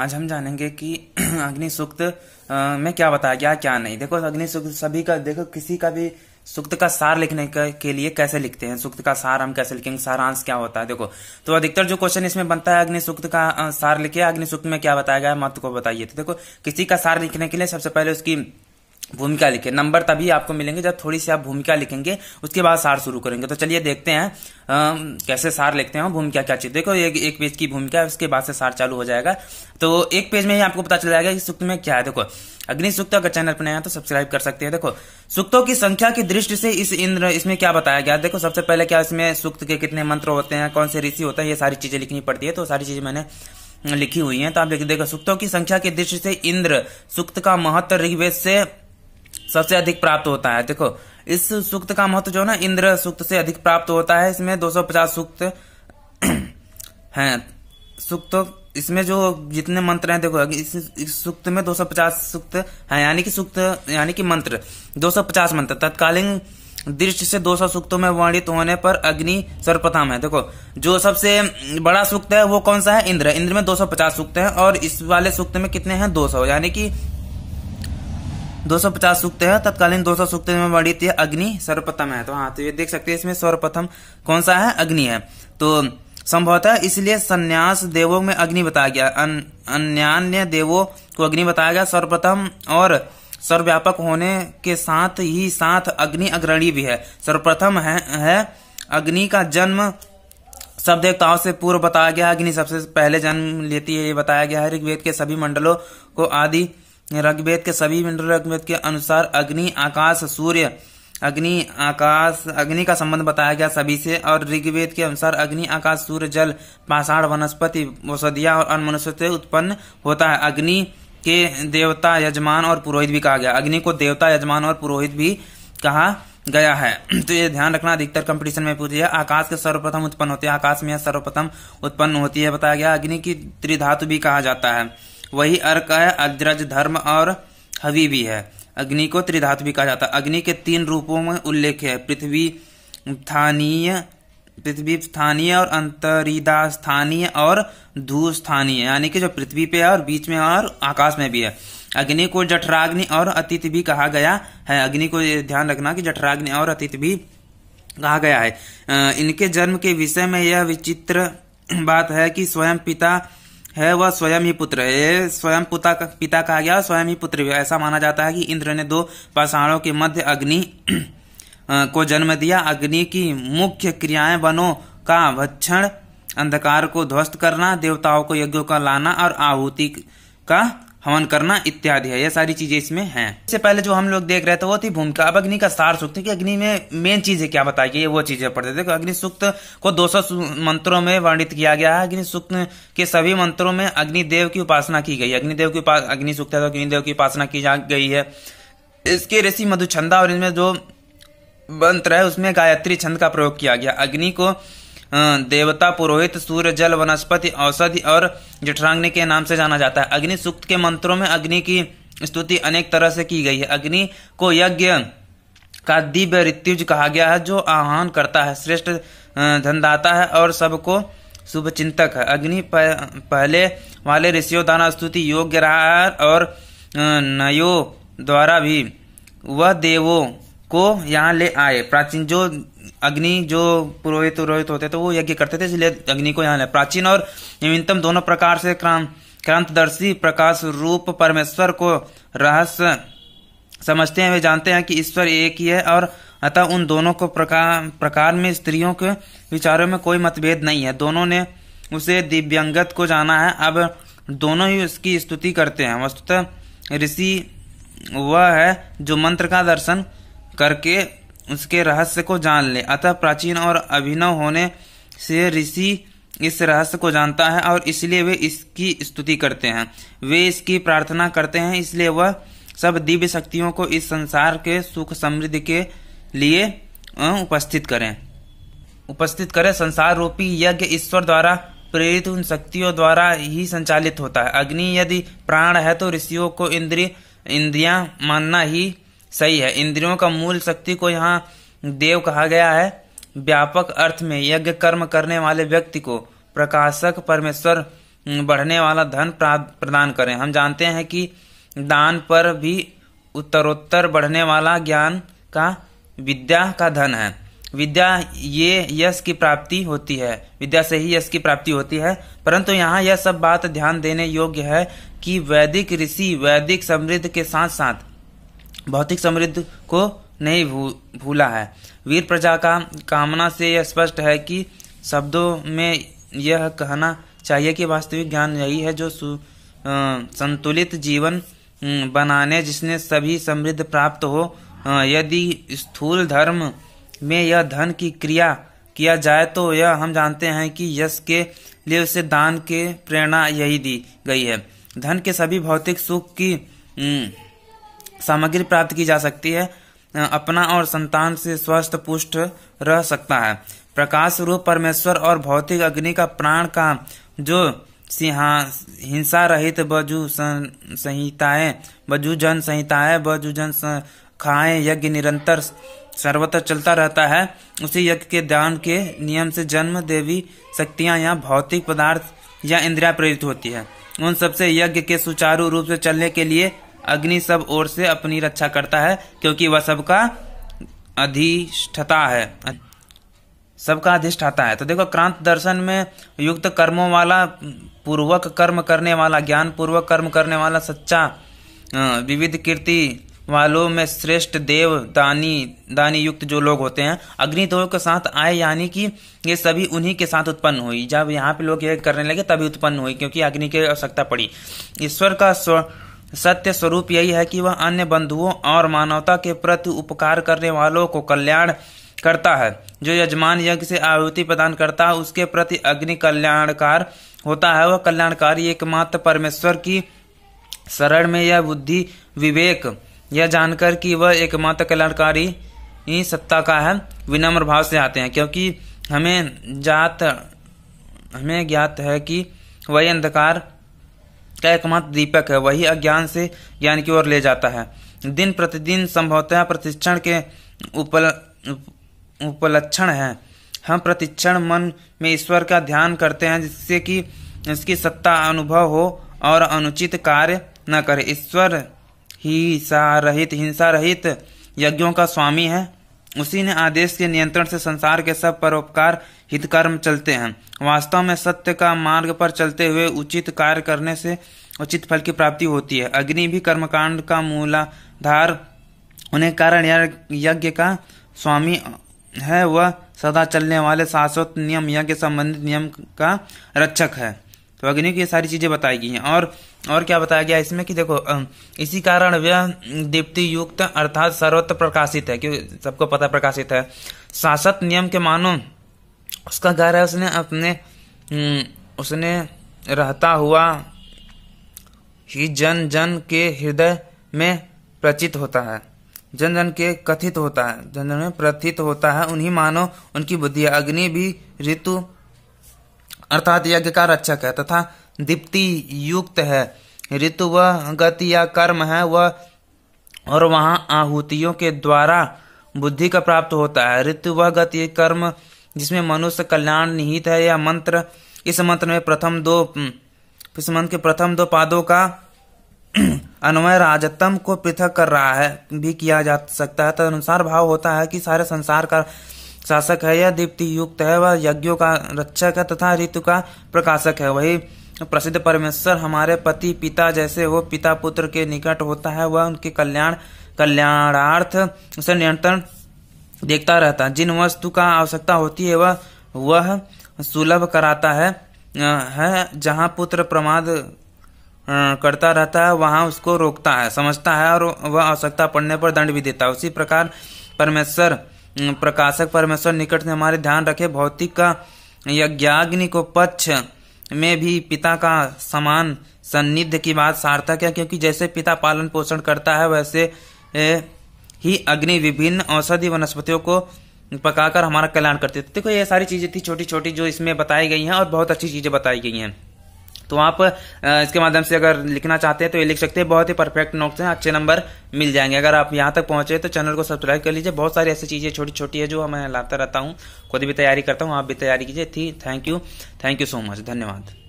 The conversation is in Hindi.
आज हम जानेंगे कि अग्नि सूक्त में क्या बताया गया क्या नहीं देखो अग्नि सूक्त सभी का देखो किसी का भी सुक्त का सार लिखने के लिए कैसे लिखते हैं सुक्त का सार हम कैसे लिखेंगे सारांश क्या होता है देखो तो अधिकतर जो क्वेश्चन इसमें बनता है अग्नि सुक्त का सार लिखे अग्नि सुक्त में क्या बताया गया महत्व को बताइए तो देखो किसी का सार लिखने के लिए सबसे पहले उसकी भूमिका लिखे नंबर तभी आपको मिलेंगे जब थोड़ी सी आप भूमिका लिखेंगे उसके बाद सार शुरू करेंगे तो चलिए देखते हैं आ, कैसे सार लिखते हैं भूमिका क्या चीज देखो एक एक पेज की भूमिका है उसके बाद से सार चालू हो जाएगा तो एक पेज में ही आपको पता चल जाएगा कि सूक्त में क्या है देखो अग्नि सूक्त अगर चैनल पर नया तो सब्सक्राइब कर सकते हैं देखो सूक्तों की संख्या की दृष्टि से इस इंद्र इसमें क्या बताया गया देखो सबसे पहले क्या इसमें सूक्त के कितने मंत्र होते हैं कौन से ऋषि होते हैं ये सारी चीजें लिखनी पड़ती है तो सारी चीजें मैंने लिखी हुई है तो आप देखो सुक्तों की संख्या की दृष्टि से इंद्र सुक्त का महत्व ऋग्वेद से सबसे अधिक प्राप्त होता है देखो इस सूक्त का महत्व जो है ना इंद्र सूक्त से अधिक प्राप्त होता है इसमें 250 सूक्त है सूक्त इसमें जो जितने मंत्र हैं देखो इस, इस सूक्त में 250 सूक्त है यानी कि सूक्त यानी कि मंत्र 250 मंत्र तत्कालीन दृष्टि से 200 सूक्तों में वर्णित होने पर अग्नि सर्वप्रथम है देखो जो सबसे बड़ा सूक्त है वो कौन सा है इंद्र इंद्र में 250 सूक्त है और इस वाले सूक्त में कितने हैं 200 यानी कि 250 सूक्त है तत्कालीन 200 सूक्त में वर्णित है अग्नि सर्वप्रथम है तो हाँ तो ये देख सकते हैं इसमें सर्वप्रथम कौन सा है अग्नि है तो संभवतः इसलिए संन्यास देवों में अग्नि बताया गया अन, अन्य देवों को अग्नि बताया गया सर्वप्रथम और सर्वव्यापक होने के साथ ही साथ अग्नि अग्रणी भी है सर्वप्रथम है, है अग्नि का जन्म सब देवताओं से पूर्व बताया गया अग्नि सबसे पहले जन्म लेती है ये बताया गया है ऋग्वेद के सभी मंडलों को आदि ऋग्वेद के सभी मंडल ऋग्वेद के अनुसार अग्नि आकाश सूर्य अग्नि आकाश अग्नि का संबंध बताया गया सभी से और ऋग्वेद के अनुसार अग्नि आकाश सूर्य जल पाषाण वनस्पति औषधिया और मनुष्य से उत्पन्न होता है अग्नि के देवता यजमान और पुरोहित भी कहा गया अग्नि को देवता यजमान और पुरोहित भी कहा गया है तो ये ध्यान रखना अधिकतर कंपटीशन में पूछिए आकाश के सर्वप्रथम उत्पन्न होते हैं आकाश में सर्वप्रथम उत्पन्न होती है बताया गया अग्नि की त्रिधातु भी कहा जाता है वही अर्क है अजरज धर्म और भी है अग्नि को त्रिधातु भी कहा जाता है अग्नि के तीन रूपों में उल्लेख है पृथ्वी स्थानीय पृथ्वी स्थानीय और अंतरिदा स्थानीय और धू स्थानीय यानी कि जो पृथ्वी पे है और बीच में और आकाश में भी है अग्नि को जठराग्नि और अतिथि भी कहा गया है अग्नि को ध्यान रखना कि जठराग्नि और अतिथि भी कहा गया है इनके जन्म के विषय में यह विचित्र बात है कि स्वयं पिता है वह स्वयं ही पुत्र है स्वयं का पिता कहा गया स्वयं ही पुत्र ऐसा माना जाता है कि इंद्र ने दो पाषाणों के मध्य अग्नि को जन्म दिया अग्नि की मुख्य क्रियाएं वनों का भक्षण अंधकार को ध्वस्त करना देवताओं को यज्ञों का लाना और आहुति का हवन करना इत्यादि है ये सारी चीजें इसमें हैं इससे पहले जो हम लोग देख रहे थे वो थी भूमिका अब अग्नि का सार सूक्त कि अग्नि में मेन चीज है क्या बताइए ये वो चीजें पढ़ते थे अग्नि सूक्त को दो मंत्रों में वर्णित किया गया है अग्नि सूक्त के सभी मंत्रों में अग्निदेव की उपासना की गई अग्निदेव की अग्नि सूक्त है तो अग्निदेव की उपासना की जा गई है इसके ऋषि मधुछंदा और इनमें जो मंत्र है उसमें गायत्री छंद का प्रयोग किया गया अग्नि को अं, देवता पुरोहित सूर्य जल वनस्पति औषधि और जठरांग्नि के नाम से जाना जाता है अग्नि सूक्त के मंत्रों में अग्नि की स्तुति अनेक तरह से की गई है अग्नि को यज्ञ का दिव्य ऋत्युज कहा गया है जो आह्वान करता है श्रेष्ठ अं, धनदाता है और सबको शुभ चिंतक है अग्नि पहले वाले ऋषियों दाना स्तुति योग्य रहा है और अं, नयो द्वारा भी वह देवों को यहाँ ले आए प्राचीन जो अग्नि जो पुरोहित पुरोहित होते थे तो वो यज्ञ करते थे इसलिए अग्नि को यहाँ प्राचीन और नवीनतम दोनों प्रकार से क्रांत क्रांतदर्शी प्रकाश रूप परमेश्वर को रहस्य समझते हैं वे जानते हैं कि ईश्वर एक ही है और अतः उन दोनों को प्रकार प्रकार में स्त्रियों के विचारों में कोई मतभेद नहीं है दोनों ने उसे दिव्यंगत को जाना है अब दोनों ही उसकी स्तुति करते हैं वस्तुतः ऋषि वह है जो मंत्र का दर्शन करके उसके रहस्य को जान ले अतः प्राचीन और अभिनव होने से ऋषि इस रहस्य को जानता है और इसलिए वे इसकी स्तुति करते हैं वे इसकी प्रार्थना करते हैं इसलिए वह सब दिव्य शक्तियों को इस संसार के सुख समृद्धि के लिए उपस्थित करें उपस्थित करें संसार रूपी यज्ञ ईश्वर द्वारा प्रेरित उन शक्तियों द्वारा ही संचालित होता है अग्नि यदि प्राण है तो ऋषियों को इंद्रिय इंद्रिया मानना ही सही है इंद्रियों का मूल शक्ति को यहाँ देव कहा गया है व्यापक अर्थ में यज्ञ कर्म करने वाले व्यक्ति को प्रकाशक परमेश्वर बढ़ने वाला धन प्रदान करें हम जानते हैं कि दान पर भी उत्तरोत्तर बढ़ने वाला ज्ञान का विद्या का धन है विद्या ये यश की प्राप्ति होती है विद्या से ही यश की प्राप्ति होती है परंतु यहाँ यह सब बात ध्यान देने योग्य है कि वैदिक ऋषि वैदिक समृद्ध के साथ साथ भौतिक समृद्ध को नहीं भू, भूला है वीर प्रजा का कामना से यह स्पष्ट है कि शब्दों में यह कहना चाहिए कि वास्तविक ज्ञान यही है जो सु, आ, संतुलित जीवन बनाने जिसने सभी समृद्ध प्राप्त हो यदि स्थूल धर्म में यह धन की क्रिया किया जाए तो यह हम जानते हैं कि यश के लिए उसे दान के प्रेरणा यही दी गई है धन के सभी भौतिक सुख की सामग्री प्राप्त की जा सकती है अपना और संतान से स्वस्थ पुष्ट रह सकता है प्रकाश रूप परमेश्वर और भौतिक अग्नि का प्राण का जो हिंसा रहित बजू संहिताए बजु जन संहिताए बजु जन खाए यज्ञ निरंतर सर्वत्र चलता रहता है उसी यज्ञ के दान के नियम से जन्म देवी शक्तियां या भौतिक पदार्थ या इंद्रिया प्रेरित होती है उन सबसे यज्ञ के सुचारू रूप से चलने के लिए अग्नि सब ओर से अपनी रक्षा करता है क्योंकि वह सबका अधिष्ठता है सबका अधिष्ठाता है तो देखो क्रांत दर्शन में युक्त कर्मों वाला पूर्वक कर्म करने वाला ज्ञान पूर्वक कर्म करने वाला सच्चा विविध कीर्ति वालों में श्रेष्ठ देव दानी दानी युक्त जो लोग होते हैं अग्निदेव के साथ आए यानी कि ये सभी उन्हीं के साथ उत्पन्न हुई जब यहाँ पे लोग ये करने लगे तभी उत्पन्न हुई क्योंकि अग्नि की आवश्यकता पड़ी ईश्वर का स्व सत्य स्वरूप यही है कि वह अन्य बंधुओं और मानवता के प्रति उपकार करने वालों को कल्याण करता है जो यजमान यज्ञ से आहुति प्रदान करता है उसके प्रति अग्नि कल्याणकार होता है वह कल्याणकारी एकमात्र परमेश्वर की शरण में यह बुद्धि विवेक यह जानकर कि वह एकमात्र कल्याणकारी ही सत्ता का है विनम्र भाव से आते हैं क्योंकि हमें जात हमें ज्ञात है कि वही अंधकार का एकमात्र दीपक है वही अज्ञान से ज्ञान की ओर ले जाता है दिन प्रतिदिन संभवतः प्रतिक्षण के उपल उपलक्षण है हम प्रतिक्षण मन में ईश्वर का ध्यान करते हैं जिससे कि इसकी सत्ता अनुभव हो और अनुचित कार्य न करे ईश्वर ही रहित हिंसा रहित यज्ञों का स्वामी है उसी ने आदेश के नियंत्रण से संसार के सब परोपकार हितकर्म चलते हैं वास्तव में सत्य का मार्ग पर चलते हुए उचित कार्य करने से उचित फल की प्राप्ति होती है अग्नि भी कर्मकांड का मूलाधार उन्हें कारण यज्ञ का स्वामी है वह सदा चलने वाले शाश्वत नियम यज्ञ संबंधित नियम का रक्षक है तो अग्नि को ये सारी चीजें बताई गई हैं और और क्या बताया गया इसमें कि देखो इसी कारण वह दीप्ति युक्त अर्थात सर्वत्र प्रकाशित है क्योंकि सबको पता प्रकाशित है शासक नियम के मानो उसका घर है उसने अपने हम्म, उसने रहता हुआ ही जन जन के हृदय में प्रचित होता है जन जन के कथित होता है जन जन में प्रथित होता है उन्हीं मानो उनकी बुद्धि अग्नि भी ऋतु अर्थात यज्ञ का रक्षक है तथा दीप्ति युक्त है ऋतु व गति या कर्म है वह और वहाँ आहुतियों के द्वारा बुद्धि का प्राप्त होता है ऋतु व गति कर्म जिसमें मनुष्य कल्याण निहित है या मंत्र इस मंत्र में प्रथम दो हम्म, इस मंत्र के प्रथम दो पादों का अन्वय राजतम को पृथक कर रहा है भी किया जा सकता है तदनुसार भाव होता है कि सारे संसार का शासक है यह दीप्ति युक्त है वह यज्ञों का रक्षक है तथा ऋतु का प्रकाशक है वही प्रसिद्ध परमेश्वर हमारे पति पिता जैसे वो पिता पुत्र के निकट होता है वह उनके कल्याण कल्याणार्थ उसे नियंत्रण देखता रहता है जिन वस्तु का आवश्यकता होती है वह वह सुलभ कराता है है जहाँ पुत्र प्रमाद करता रहता है वहां उसको रोकता है समझता है और वह आवश्यकता पड़ने पर दंड भी देता है उसी प्रकार परमेश्वर प्रकाशक परमेश्वर निकट से हमारे ध्यान रखे भौतिक का यज्ञाग्नि को पक्ष में भी पिता का समान सन्निध्य की बात सार्थक है क्योंकि जैसे पिता पालन पोषण करता है वैसे ही अग्नि विभिन्न औषधि वनस्पतियों को पकाकर हमारा कल्याण करते थे देखो ये सारी चीज़ें थी छोटी छोटी जो इसमें बताई गई हैं और बहुत अच्छी चीज़ें बताई गई हैं तो आप इसके माध्यम से अगर लिखना चाहते हैं तो ये लिख सकते हैं बहुत ही परफेक्ट नोट्स हैं अच्छे नंबर मिल जाएंगे अगर आप यहाँ तक पहुंचे तो चैनल को सब्सक्राइब कर लीजिए बहुत सारी ऐसी चीज़ें छोटी छोटी है जो मैं लाता रहता हूँ खुद भी तैयारी करता हूँ आप भी तैयारी कीजिए थी thank you thank you so much धन्यवाद